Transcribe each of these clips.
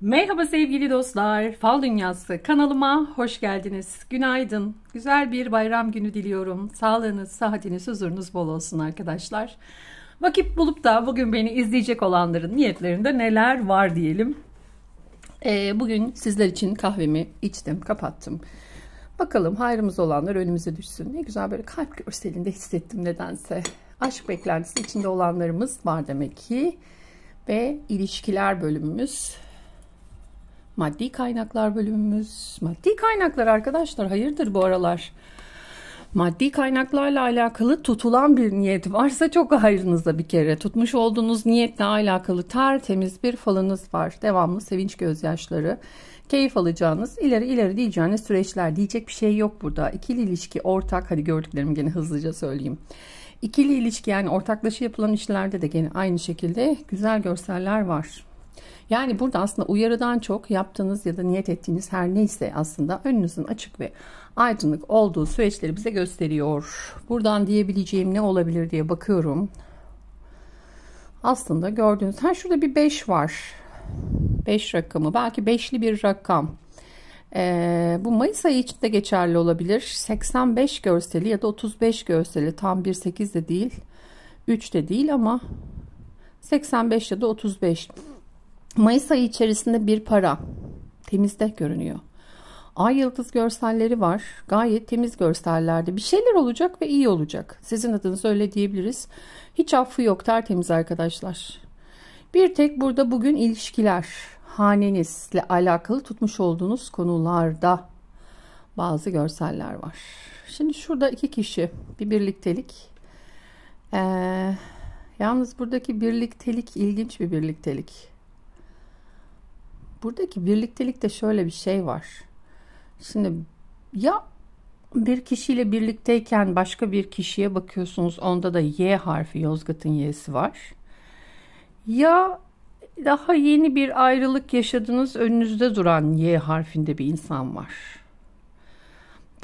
Merhaba sevgili dostlar. Fal Dünyası kanalıma hoş geldiniz. Günaydın. Güzel bir bayram günü diliyorum. Sağlığınız, sıhhatiniz, huzurunuz bol olsun arkadaşlar. Vakit bulup da bugün beni izleyecek olanların niyetlerinde neler var diyelim. Ee, bugün sizler için kahvemi içtim, kapattım. Bakalım hayrımız olanlar önümüze düşsün. Ne güzel böyle kalp görselinde hissettim nedense. Aşk beklentisi içinde olanlarımız var demek ki. Ve ilişkiler bölümümüz Maddi kaynaklar bölümümüz. Maddi kaynaklar arkadaşlar hayırdır bu aralar? Maddi kaynaklarla alakalı tutulan bir niyet varsa çok hayrınızda bir kere. Tutmuş olduğunuz niyetle alakalı tertemiz bir falınız var. Devamlı sevinç gözyaşları, keyif alacağınız, ileri ileri diyeceğiniz süreçler. Diyecek bir şey yok burada. İkili ilişki, ortak, hadi gördüklerimi gene hızlıca söyleyeyim. İkili ilişki yani ortaklaşa yapılan işlerde de gene aynı şekilde güzel görseller var. Yani burada aslında uyarıdan çok yaptığınız ya da niyet ettiğiniz her neyse aslında önünüzün açık ve aydınlık olduğu süreçleri bize gösteriyor. Buradan diyebileceğim ne olabilir diye bakıyorum. Aslında gördüğünüz ha şurada bir 5 var. 5 rakamı belki 5'li bir rakam. Ee, bu Mayıs ayı için de geçerli olabilir. 85 görseli ya da 35 görseli tam 1.8 de değil. 3 de değil ama 85 ya da 35. Mayıs ayı içerisinde bir para. Temizde görünüyor. Ay yıldız görselleri var. Gayet temiz görsellerde. Bir şeyler olacak ve iyi olacak. Sizin adınız öyle diyebiliriz. Hiç affı yok. Tertemiz arkadaşlar. Bir tek burada bugün ilişkiler. Hanenizle alakalı tutmuş olduğunuz konularda bazı görseller var. Şimdi şurada iki kişi. Bir birliktelik. Ee, yalnız buradaki birliktelik ilginç bir birliktelik buradaki birliktelikte şöyle bir şey var. Şimdi ya bir kişiyle birlikteyken başka bir kişiye bakıyorsunuz. Onda da Y harfi, Yozgat'ın Y'si var. Ya daha yeni bir ayrılık yaşadınız, önünüzde duran Y harfinde bir insan var.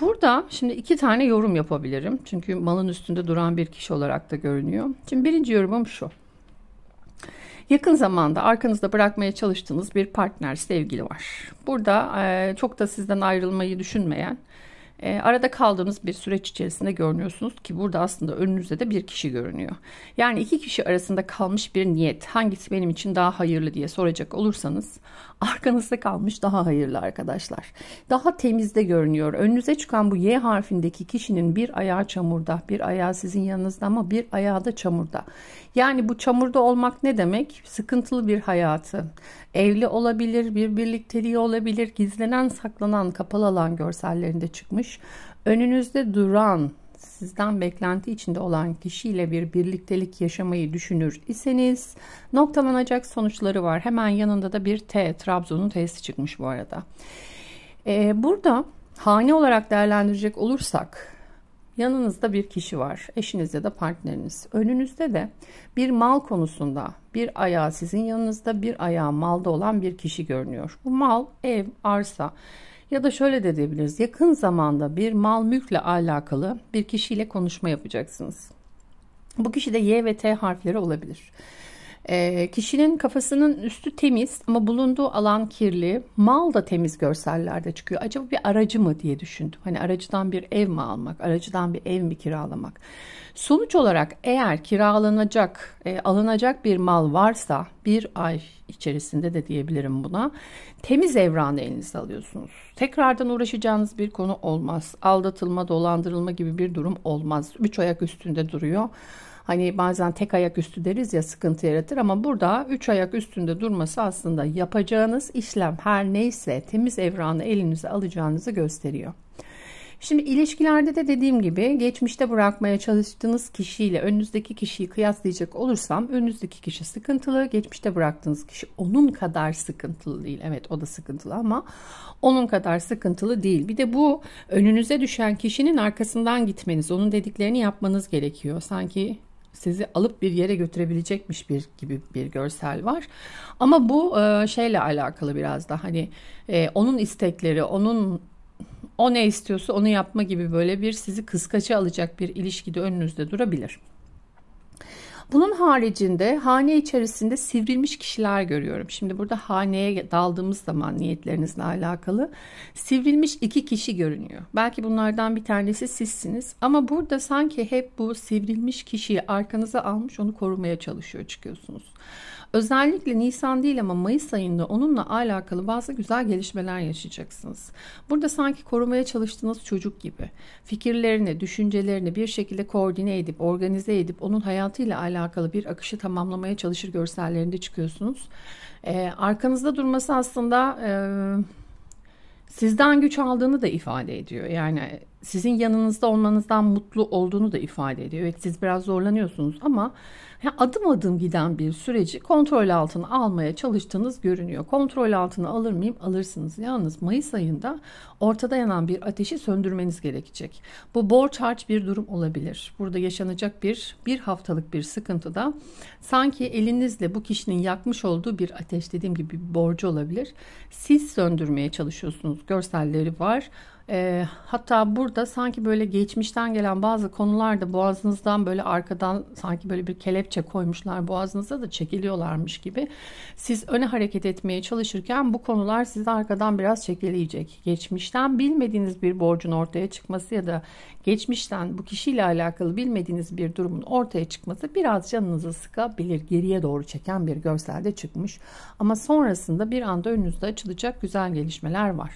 Burada şimdi iki tane yorum yapabilirim. Çünkü malın üstünde duran bir kişi olarak da görünüyor. Şimdi birinci yorumum şu. Yakın zamanda arkanızda bırakmaya çalıştığınız bir partner, sevgili var. Burada çok da sizden ayrılmayı düşünmeyen e, arada kaldığımız bir süreç içerisinde görünüyorsunuz ki burada aslında önünüzde de bir kişi görünüyor. Yani iki kişi arasında kalmış bir niyet hangisi benim için daha hayırlı diye soracak olursanız arkanızda kalmış daha hayırlı arkadaşlar. Daha temizde görünüyor. Önünüze çıkan bu Y harfindeki kişinin bir ayağı çamurda, bir ayağı sizin yanınızda ama bir ayağı da çamurda. Yani bu çamurda olmak ne demek? Sıkıntılı bir hayatı. Evli olabilir, bir birlikteliği olabilir, gizlenen, saklanan, kapalı alan görsellerinde çıkmış yapmış. Önünüzde duran, sizden beklenti içinde olan kişiyle bir birliktelik yaşamayı düşünür iseniz noktalanacak sonuçları var. Hemen yanında da bir T, Trabzon'un T'si çıkmış bu arada. Ee, burada hane olarak değerlendirecek olursak Yanınızda bir kişi var, eşiniz ya da partneriniz. Önünüzde de bir mal konusunda bir ayağı sizin yanınızda, bir ayağı malda olan bir kişi görünüyor. Bu mal ev, arsa, ya da şöyle de diyebiliriz. Yakın zamanda bir mal mülkle alakalı bir kişiyle konuşma yapacaksınız. Bu kişi de Y ve T harfleri olabilir. E, kişinin kafasının üstü temiz ama bulunduğu alan kirli. Mal da temiz görsellerde çıkıyor. Acaba bir aracı mı diye düşündüm. Hani aracıdan bir ev mi almak, aracıdan bir ev mi kiralamak? Sonuç olarak eğer kiralanacak, e, alınacak bir mal varsa bir ay içerisinde de diyebilirim buna. Temiz evranı elinizde alıyorsunuz. Tekrardan uğraşacağınız bir konu olmaz. Aldatılma, dolandırılma gibi bir durum olmaz. Üç ayak üstünde duruyor. Hani bazen tek ayak üstü deriz ya sıkıntı yaratır ama burada üç ayak üstünde durması aslında yapacağınız işlem her neyse temiz evranı elinize alacağınızı gösteriyor. Şimdi ilişkilerde de dediğim gibi geçmişte bırakmaya çalıştığınız kişiyle önünüzdeki kişiyi kıyaslayacak olursam önünüzdeki kişi sıkıntılı, geçmişte bıraktığınız kişi onun kadar sıkıntılı değil. Evet o da sıkıntılı ama onun kadar sıkıntılı değil. Bir de bu önünüze düşen kişinin arkasından gitmeniz, onun dediklerini yapmanız gerekiyor. Sanki sizi alıp bir yere götürebilecekmiş bir gibi bir görsel var. Ama bu e, şeyle alakalı biraz da hani e, onun istekleri, onun o ne istiyorsa onu yapma gibi böyle bir sizi kıskaça alacak bir ilişki de önünüzde durabilir. Bunun haricinde hane içerisinde sivrilmiş kişiler görüyorum. Şimdi burada haneye daldığımız zaman niyetlerinizle alakalı sivrilmiş iki kişi görünüyor. Belki bunlardan bir tanesi sizsiniz ama burada sanki hep bu sivrilmiş kişiyi arkanıza almış onu korumaya çalışıyor çıkıyorsunuz. Özellikle Nisan değil ama Mayıs ayında onunla alakalı bazı güzel gelişmeler yaşayacaksınız. Burada sanki korumaya çalıştığınız çocuk gibi fikirlerini, düşüncelerini bir şekilde koordine edip, organize edip onun hayatıyla alakalı bir akışı tamamlamaya çalışır görsellerinde çıkıyorsunuz. Ee, arkanızda durması aslında... E, sizden güç aldığını da ifade ediyor. Yani sizin yanınızda olmanızdan mutlu olduğunu da ifade ediyor. Evet siz biraz zorlanıyorsunuz ama yani adım adım giden bir süreci kontrol altına almaya çalıştığınız görünüyor. Kontrol altına alır mıyım? Alırsınız. Yalnız Mayıs ayında ortada yanan bir ateşi söndürmeniz gerekecek. Bu borç harç bir durum olabilir. Burada yaşanacak bir bir haftalık bir sıkıntı da sanki elinizle bu kişinin yakmış olduğu bir ateş dediğim gibi bir borcu olabilir. Siz söndürmeye çalışıyorsunuz. Görselleri var e, hatta burada sanki böyle geçmişten gelen bazı konularda boğazınızdan böyle arkadan sanki böyle bir kelepçe koymuşlar boğazınıza da çekiliyorlarmış gibi. Siz öne hareket etmeye çalışırken bu konular sizi arkadan biraz çekileyecek. Geçmişten bilmediğiniz bir borcun ortaya çıkması ya da geçmişten bu kişiyle alakalı bilmediğiniz bir durumun ortaya çıkması biraz canınızı sıkabilir. Geriye doğru çeken bir görselde çıkmış. Ama sonrasında bir anda önünüzde açılacak güzel gelişmeler var.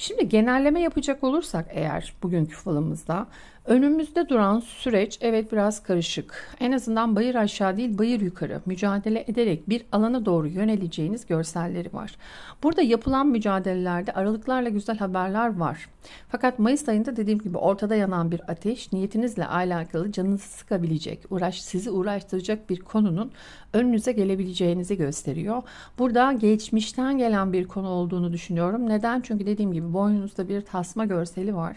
Şimdi genelleme yapacak olursak eğer bugünkü falımızda önümüzde duran süreç evet biraz karışık. En azından bayır aşağı değil bayır yukarı mücadele ederek bir alana doğru yöneleceğiniz görselleri var. Burada yapılan mücadelelerde aralıklarla güzel haberler var. Fakat Mayıs ayında dediğim gibi ortada yanan bir ateş niyetinizle alakalı canınızı sıkabilecek, uğraş sizi uğraştıracak bir konunun önünüze gelebileceğinizi gösteriyor. Burada geçmişten gelen bir konu olduğunu düşünüyorum. Neden? Çünkü dediğim gibi boynunuzda bir tasma görseli var.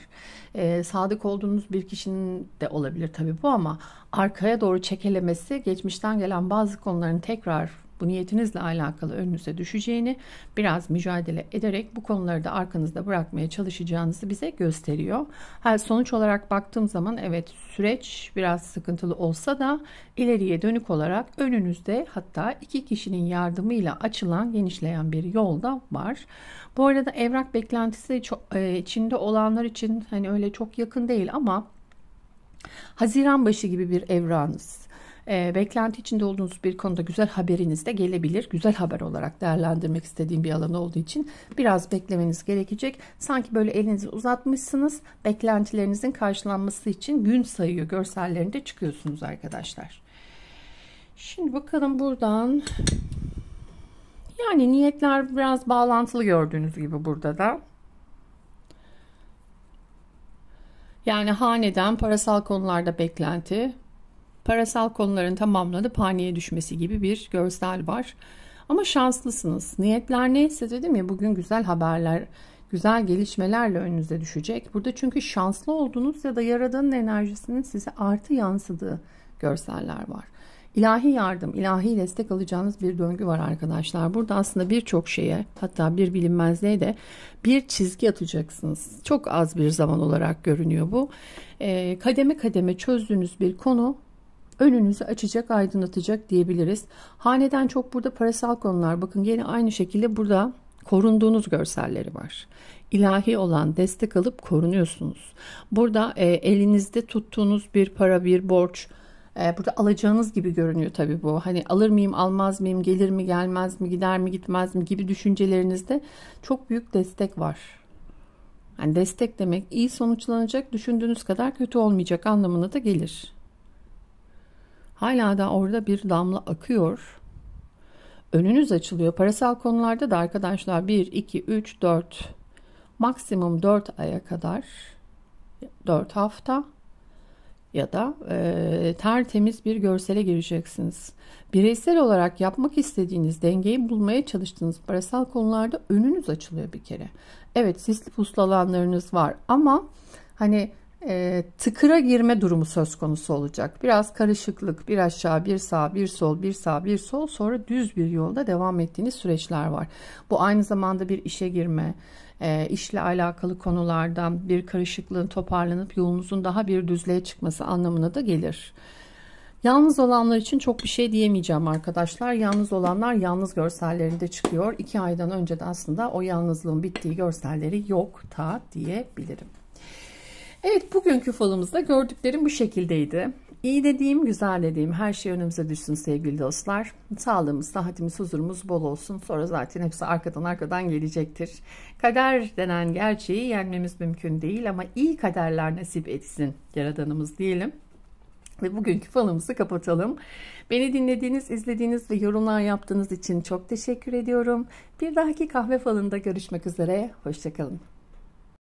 E, sadık olduğunuz bir kişinin de olabilir tabii bu ama arkaya doğru çekelemesi geçmişten gelen bazı konuların tekrar bu niyetinizle alakalı önünüze düşeceğini biraz mücadele ederek bu konuları da arkanızda bırakmaya çalışacağınızı bize gösteriyor. Her sonuç olarak baktığım zaman evet süreç biraz sıkıntılı olsa da ileriye dönük olarak önünüzde hatta iki kişinin yardımıyla açılan genişleyen bir yol da var. Bu arada evrak beklentisi e, içinde olanlar için hani öyle çok yakın değil ama Haziran başı gibi bir evrağınız e, beklenti içinde olduğunuz bir konuda güzel haberiniz de gelebilir. Güzel haber olarak değerlendirmek istediğim bir alan olduğu için biraz beklemeniz gerekecek. Sanki böyle elinizi uzatmışsınız. Beklentilerinizin karşılanması için gün sayıyor görsellerinde çıkıyorsunuz arkadaşlar. Şimdi bakalım buradan yani niyetler biraz bağlantılı gördüğünüz gibi burada da. Yani haneden parasal konularda beklenti, parasal konuların tamamlanıp haneye düşmesi gibi bir görsel var. Ama şanslısınız. Niyetler neyse dedim ya bugün güzel haberler, güzel gelişmelerle önünüze düşecek. Burada çünkü şanslı olduğunuz ya da yaradanın enerjisinin size artı yansıdığı görseller var. İlahi yardım, ilahi destek alacağınız bir döngü var arkadaşlar. Burada aslında birçok şeye hatta bir bilinmezliğe de bir çizgi atacaksınız. Çok az bir zaman olarak görünüyor bu. E, kademe kademe çözdüğünüz bir konu önünüzü açacak, aydınlatacak diyebiliriz. Haneden çok burada parasal konular. Bakın yine aynı şekilde burada korunduğunuz görselleri var. İlahi olan destek alıp korunuyorsunuz. Burada e, elinizde tuttuğunuz bir para, bir borç, e, Burada alacağınız gibi görünüyor tabii bu. Hani alır mıyım, almaz mıyım, gelir mi, gelmez mi, gider mi, gitmez mi gibi düşüncelerinizde çok büyük destek var. Yani destek demek iyi sonuçlanacak, düşündüğünüz kadar kötü olmayacak anlamına da gelir. Hala da orada bir damla akıyor. Önünüz açılıyor. Parasal konularda da arkadaşlar 1, 2, 3, 4 maksimum 4 aya kadar 4 hafta ya da e, tertemiz bir görsele gireceksiniz. Bireysel olarak yapmak istediğiniz dengeyi bulmaya çalıştığınız parasal konularda önünüz açılıyor bir kere. Evet sisli puslu alanlarınız var ama hani e, tıkıra girme durumu söz konusu olacak. Biraz karışıklık, bir aşağı, bir sağ, bir sol, bir sağ, bir sol sonra düz bir yolda devam ettiğiniz süreçler var. Bu aynı zamanda bir işe girme, e, işle alakalı konulardan bir karışıklığın toparlanıp yolunuzun daha bir düzlüğe çıkması anlamına da gelir. Yalnız olanlar için çok bir şey diyemeyeceğim arkadaşlar. Yalnız olanlar yalnız görsellerinde çıkıyor. İki aydan önce de aslında o yalnızlığın bittiği görselleri yok ta diyebilirim. Evet bugünkü falımızda gördüklerim bu şekildeydi. İyi dediğim, güzel dediğim her şey önümüze düşsün sevgili dostlar. Sağlığımız, sıhhatimiz, huzurumuz bol olsun. Sonra zaten hepsi arkadan arkadan gelecektir. Kader denen gerçeği yenmemiz mümkün değil ama iyi kaderler nasip etsin yaradanımız diyelim. Ve bugünkü falımızı kapatalım. Beni dinlediğiniz, izlediğiniz ve yorumlar yaptığınız için çok teşekkür ediyorum. Bir dahaki kahve falında görüşmek üzere. Hoşçakalın.